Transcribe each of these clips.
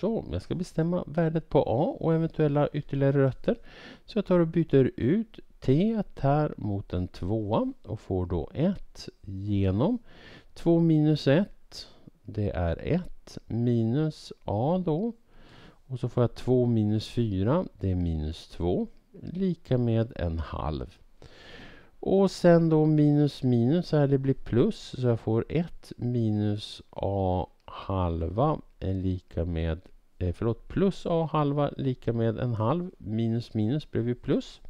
Så jag ska bestämma värdet på A och eventuella ytterligare rötter. Så jag tar och byter ut T här mot en tvåa och får då 1 genom 2 minus 1. Det är 1 minus A då. Och så får jag 2 minus 4. Det är minus 2. Lika med en halv. Och sen då minus minus så här, det blir plus. Så jag får 1 minus A halva är lika med eh, förlåt, plus a halva lika med en halv minus minus blev ju plus.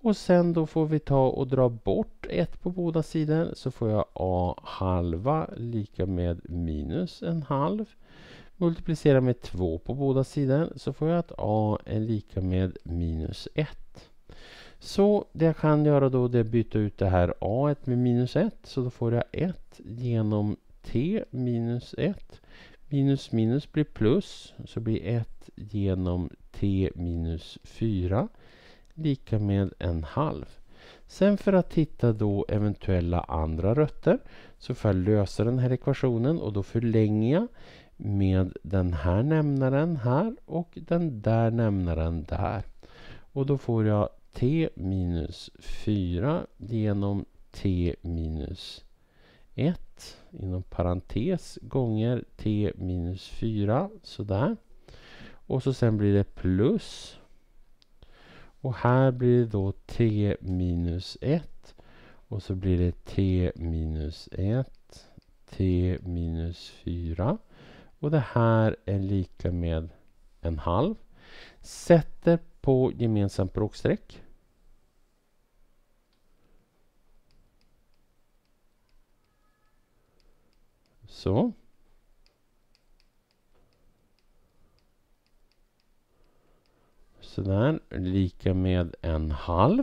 Och sen då får vi ta och dra bort 1 på båda sidor så får jag a halva lika med minus en halv. Multiplicera med 2 på båda sidor så får jag att a är lika med minus 1. Så det jag kan göra då det är att byta ut det här a med minus 1 så då får jag 1 genom t minus 1 Minus minus blir plus, så blir 1 genom t minus 4 lika med en halv. Sen för att hitta då eventuella andra rötter så får jag lösa den här ekvationen och då förlänger jag med den här nämnaren här och den där nämnaren där. Och då får jag t minus 4 genom t minus 1 inom parentes gånger t minus 4. Sådär. Och så sen blir det plus. Och här blir det då t minus 1. Och så blir det t minus 1, t minus 4. Och det här är lika med en halv. Sätter på gemensamt bråkstreck. Så. Sådär, lika med en halv.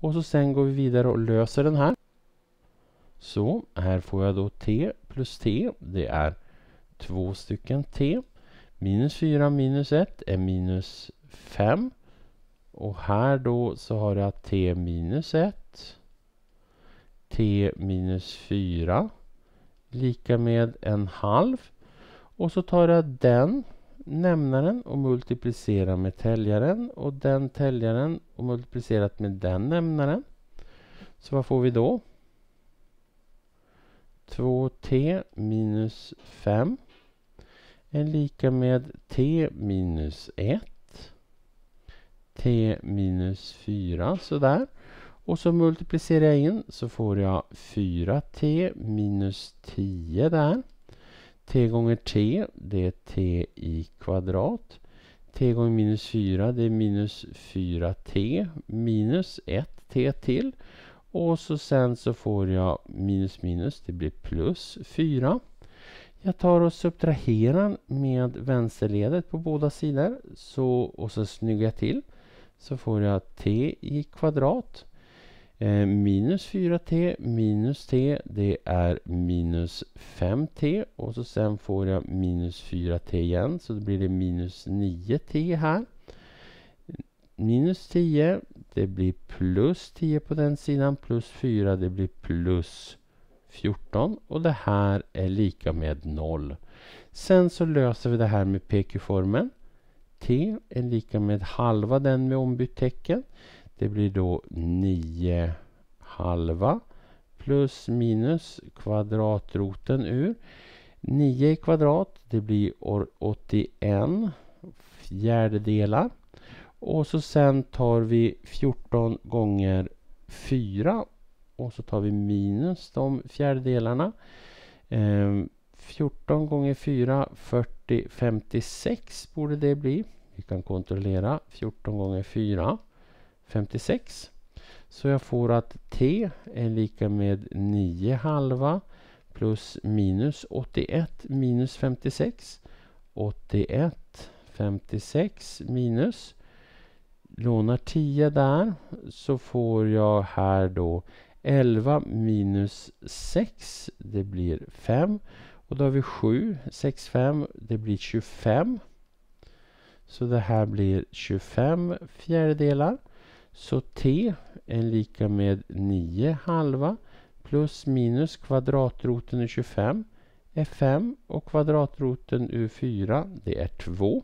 Och så sen går vi vidare och löser den här. Så, här får jag då t plus t. Det är två stycken t. Minus 4 minus 1 är minus 5. Och här då så har jag t minus 1. t minus 4 lika med en halv. Och så tar jag den nämnaren och multiplicerar med täljaren och den täljaren och multiplicerat med den nämnaren. Så vad får vi då? 2t minus 5 är lika med t minus 1 t minus 4, sådär. Och så multiplicerar jag in så får jag 4t minus 10 där. t gånger t, det är t i kvadrat. t gånger minus 4, det är minus 4t minus 1t till. Och så sen så får jag minus minus, det blir plus 4. Jag tar och subtraherar med vänsterledet på båda sidor. Så, och så snyggar jag till. Så får jag t i kvadrat Eh, minus 4t minus t, det är minus 5t och så sen får jag minus 4t igen så då blir det minus 9t här. Minus 10, det blir plus 10 på den sidan, plus 4, det blir plus 14 och det här är lika med 0. Sen så löser vi det här med pq formen T är lika med halva den med ombytt tecken. Det blir då 9 halva plus minus kvadratroten ur. 9 i kvadrat, det blir 81 fjärdedelar. Och så sen tar vi 14 gånger 4 och så tar vi minus de fjärdedelarna. Ehm, 14 gånger 4, 40, 56 borde det bli. Vi kan kontrollera 14 gånger 4. 56. Så jag får att t är lika med 9 halva plus minus 81 minus 56. 81 56 minus lånar 10 där så får jag här då 11 minus 6 det blir 5 och då har vi 7 6 5 det blir 25 så det här blir 25 fjärdedelar så t är lika med 9 halva plus minus kvadratroten ur 25 är 5 och kvadratroten ur 4 det är 2.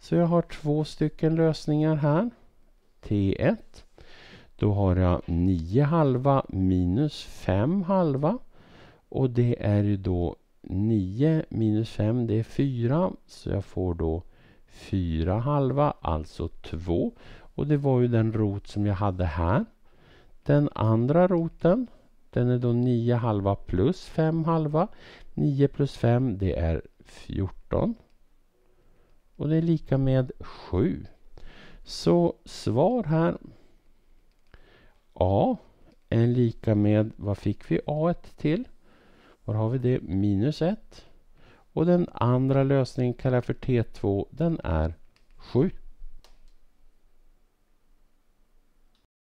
Så jag har två stycken lösningar här. T1. Då har jag 9 halva minus 5 halva. Och det är ju då 9 minus 5 det är 4. Så jag får då 4 halva, alltså 2. Och det var ju den rot som jag hade här. Den andra roten, den är då 9 halva plus 5 halva. 9 plus 5 det är 14. Och det är lika med 7. Så svar här. A är lika med, vad fick vi A till? Var har vi det? Minus 1. Och den andra lösningen kallar jag för T2, den är 7.